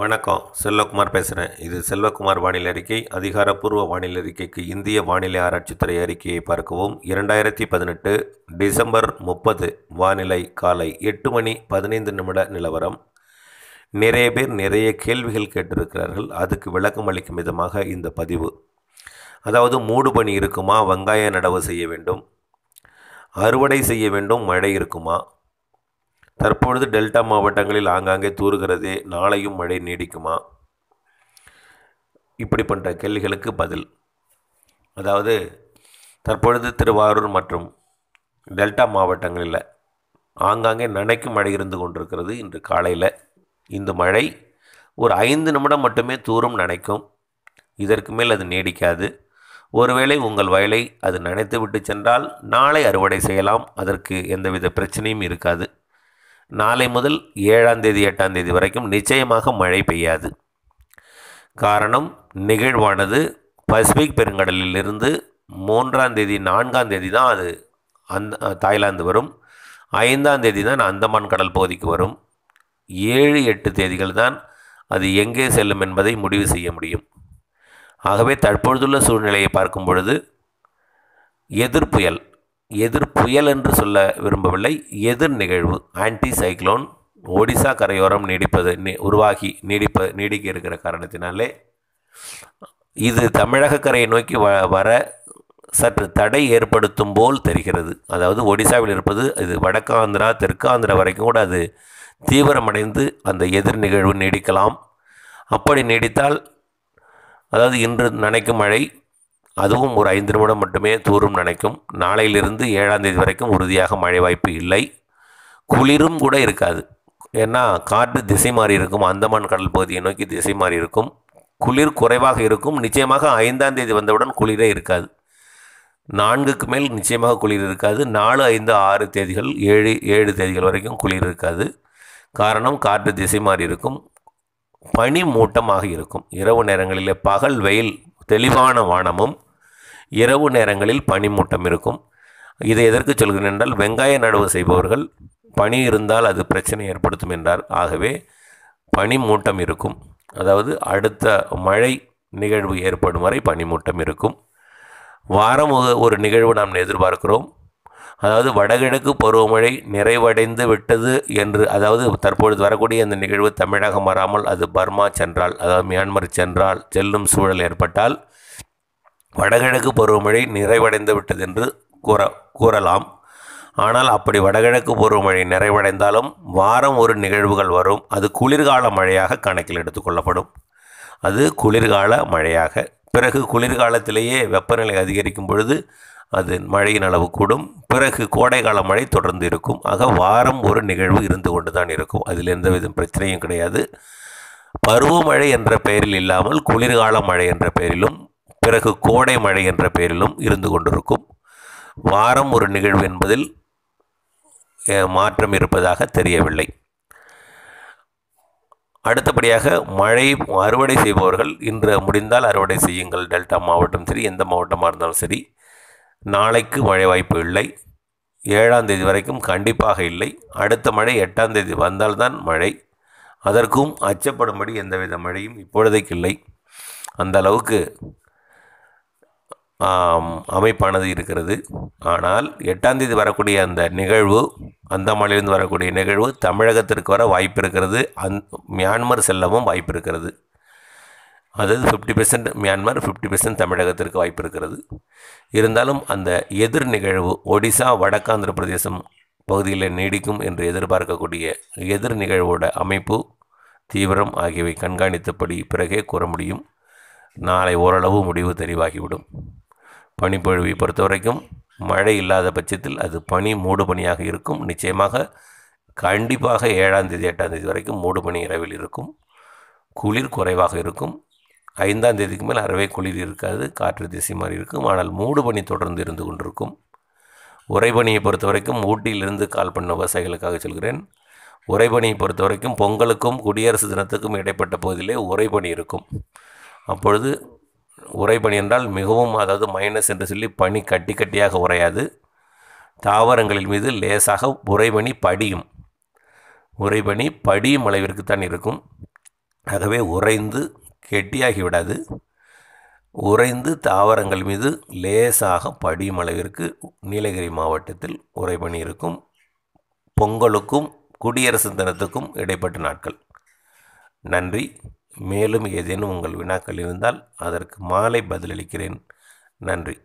வணக்கம் செல்வகுமார் பேசுகிறேன் இது செல்வகுமார் வானிலை அறிக்கை அதிகாரப்பூர்வ வானிலை அறிக்கைக்கு இந்திய வானிலை ஆராய்ச்சித்துறை அறிக்கையை பார்க்கவும் இரண்டாயிரத்தி பதினெட்டு டிசம்பர் முப்பது வானிலை காலை எட்டு மணி பதினைந்து நிமிட நிலவரம் நிறைய பேர் நிறைய கேள்விகள் கேட்டிருக்கிறார்கள் அதுக்கு விளக்கம் அளிக்கும் விதமாக இந்த பதிவு அதாவது மூடு பணி இருக்குமா வெங்காய நடவு செய்ய வேண்டும் அறுவடை செய்ய வேண்டும் மழை இருக்குமா தற்பொழுது டெல்டா மாவட்டங்களில் ஆங்காங்கே தூறுகிறது நாளையும் மழை நீடிக்குமா இப்படி பண்ணுற கேள்விகளுக்கு பதில் அதாவது தற்பொழுது திருவாரூர் மற்றும் டெல்டா மாவட்டங்களில் ஆங்காங்கே நனைக்கும் மழை இருந்து கொண்டிருக்கிறது இன்று காலையில் இந்த மழை ஒரு ஐந்து நிமிடம் மட்டுமே தூரம் நனைக்கும் இதற்கு மேல் அது நீடிக்காது ஒருவேளை உங்கள் வயலை அது நனைத்து விட்டு சென்றால் நாளை அறுவடை செய்யலாம் அதற்கு எந்தவித பிரச்சனையும் இருக்காது நாளை முதல் ஏழாம் தேதி எட்டாம் தேதி வரைக்கும் நிச்சயமாக மழை பெய்யாது காரணம் நிகழ்வானது பசிபிக் பெருங்கடலிலிருந்து மூன்றாம் தேதி நான்காம் தேதி தான் அது அந்த தாய்லாந்து வரும் ஐந்தாம் தேதி தான் அந்தமான் கடல் பகுதிக்கு வரும் ஏழு எட்டு தேதிகள் தான் அது எங்கே செல்லும் என்பதை முடிவு செய்ய முடியும் ஆகவே தற்பொழுதுள்ள சூழ்நிலையை பார்க்கும் பொழுது எதிர்ப்புயல் எதிர் புயல் என்று சொல்ல விரும்பவில்லை எதிர் நிகழ்வு ஆன்டி சைக்ளோன் ஒடிசா கரையோரம் நீடிப்பது நீ உருவாகி நீடிப்ப நீடிக்க இருக்கிற காரணத்தினாலே இது தமிழக கரையை நோக்கி வ வர சற்று தடை ஏற்படுத்தும் போல் தெரிகிறது அதாவது ஒடிசாவில் இருப்பது இது வடக்காந்திரா தெற்காந்திரா வரைக்கும் கூட அது தீவிரமடைந்து அந்த எதிர் நிகழ்வு நீடிக்கலாம் அப்படி நீடித்தால் அதாவது இன்று நனைக்கும் மழை அதுவும் ஒரு ஐந்து நிமிடம் மட்டுமே தூரும் நினைக்கும் நாளையிலிருந்து ஏழாம் தேதி வரைக்கும் உறுதியாக மழை வாய்ப்பு இல்லை குளிரும் கூட இருக்காது ஏன்னா காற்று திசை மாறி இருக்கும் அந்தமான் கடல் பகுதியை நோக்கி திசை மாறி இருக்கும் குளிர் குறைவாக இருக்கும் நிச்சயமாக ஐந்தாம் தேதி வந்தவுடன் குளிரே இருக்காது நான்குக்கு மேல் நிச்சயமாக குளிர் இருக்காது நாலு ஐந்து ஆறு தேதிகள் ஏழு ஏழு தேதிகள் வரைக்கும் குளிர் இருக்காது காரணம் காற்று திசை மாறி இருக்கும் பனி மூட்டமாக இருக்கும் இரவு நேரங்களில் பகல் வெயில் தெளிவான வானமும் இரவு நேரங்களில் பனிமூட்டம் இருக்கும் இதை எதற்கு சொல்கிறேன் என்றால் வெங்காய நடவு செய்பவர்கள் பனி இருந்தால் அது பிரச்சனை ஏற்படுத்தும் என்றார் ஆகவே பனிமூட்டம் இருக்கும் அதாவது அடுத்த மழை நிகழ்வு ஏற்படும் வரை பனிமூட்டம் இருக்கும் வாரம் ஒரு நிகழ்வு நாம் எதிர்பார்க்கிறோம் அதாவது வடகிழக்கு பருவமழை நிறைவடைந்து விட்டது என்று அதாவது தற்பொழுது வரக்கூடிய அந்த நிகழ்வு தமிழகம் வராமல் அது பர்மா சென்றால் அதாவது மியான்மர் சென்றால் செல்லும் சூழல் ஏற்பட்டால் வடகிழக்கு பருவமழை நிறைவடைந்து விட்டது என்று கூற கூறலாம் ஆனால் அப்படி வடகிழக்கு பருவமழை நிறைவடைந்தாலும் வாரம் ஒரு நிகழ்வுகள் வரும் அது குளிர்கால மழையாக கணக்கில் எடுத்துக்கொள்ளப்படும் அது குளிர்கால மழையாக பிறகு குளிர்காலத்திலேயே வெப்பநிலை அதிகரிக்கும் பொழுது அது மழையின் அளவு கூடும் பிறகு கோடைக்கால மழை தொடர்ந்து இருக்கும் ஆக வாரம் ஒரு நிகழ்வு இருந்து கொண்டு தான் இருக்கும் அதில் எந்த விதம் பிரச்சனையும் கிடையாது பருவமழை என்ற பெயரில் இல்லாமல் குளிர்கால மழை என்ற பெயரிலும் பிறகு கோடை மழை என்ற பெயரிலும் இருந்து கொண்டிருக்கும் வாரம் ஒரு நிகழ்வு என்பதில் மாற்றம் இருப்பதாக தெரியவில்லை அடுத்தபடியாக மழை அறுவடை செய்பவர்கள் இன்று முடிந்தால் அறுவடை செய்யுங்கள் டெல்டா மாவட்டம் சரி எந்த மாவட்டமாக இருந்தாலும் சரி நாளைக்கு மழை வாய்ப்பு இல்லை ஏழாம் தேதி வரைக்கும் கண்டிப்பாக இல்லை அடுத்த மழை எட்டாம் தேதி வந்தால்தான் மழை அதற்கும் அச்சப்படும்படி எந்தவித மழையும் இப்பொழுதைக்கு இல்லை அந்த அளவுக்கு அமைப்பானது இருக்கிறது ஆனால் எட்டாம் தேதி வரக்கூடிய அந்த நிகழ்வு அந்தமானிலிருந்து வரக்கூடிய நிகழ்வு தமிழகத்திற்கு வர வாய்ப்பு இருக்கிறது அந் மியான்மர் செல்லவும் வாய்ப்பு இருக்கிறது அதாவது fifty percent Myanmar fifty percent தமிழகத்திற்கு வாய்ப்பு இருக்கிறது இருந்தாலும் அந்த எதிர் நிகழ்வு ஒடிசா வடக்காந்திர பிரதேசம் பகுதியில் நீடிக்கும் என்று எதிர்பார்க்கக்கூடிய எதிர் நிகழ்வோட அமைப்பு தீவிரம் ஆகியவை கண்காணித்தபடி பிறகே கூற முடியும் நாளை ஓரளவு முடிவு தெளிவாகிவிடும் பனிப்பொழிவை பொறுத்த வரைக்கும் மழை இல்லாத பட்சத்தில் அது பனி மூடு பனியாக இருக்கும் நிச்சயமாக கண்டிப்பாக ஏழாம் தேதி எட்டாம் தேதி வரைக்கும் மூடு பனி இரவில் இருக்கும் குளிர் குறைவாக இருக்கும் ஐந்தாம் தேதிக்கு மேல் அறவே குளிர் இருக்காது காற்று திசை மாதிரி இருக்கும் ஆனால் மூடு பனி தொடர்ந்து இருந்து கொண்டிருக்கும் உறைபனியை பொறுத்த வரைக்கும் ஊட்டியிலிருந்து கால் பண்ண விவசாயிகளுக்காக சொல்கிறேன் உறைபனியை பொறுத்த வரைக்கும் பொங்கலுக்கும் குடியரசு தினத்துக்கும் இடைப்பட்ட பகுதியிலே உறைபனி இருக்கும் அப்பொழுது உறைபனி என்றால் மிகவும் அதாவது மைனஸ் என்று சொல்லி பனி கட்டி கட்டியாக உறையாது தாவரங்களின் மீது லேசாக உறைபனி படியும் உறைபனி படியும் அளவிற்குத்தான் இருக்கும் ஆகவே உறைந்து கெட்டியாகி விடாது உறைந்து தாவரங்கள் மீது லேசாக படியும் அளவிற்கு நீலகிரி மாவட்டத்தில் உறைபனி இருக்கும் பொங்கலுக்கும் குடியரசு தினத்துக்கும் இடைப்பட்ட நாட்கள் நன்றி மேலும் ஏதேனும் உங்கள் வினாக்கள் இருந்தால் அதற்கு மாலை பதிலளிக்கிறேன் நன்றி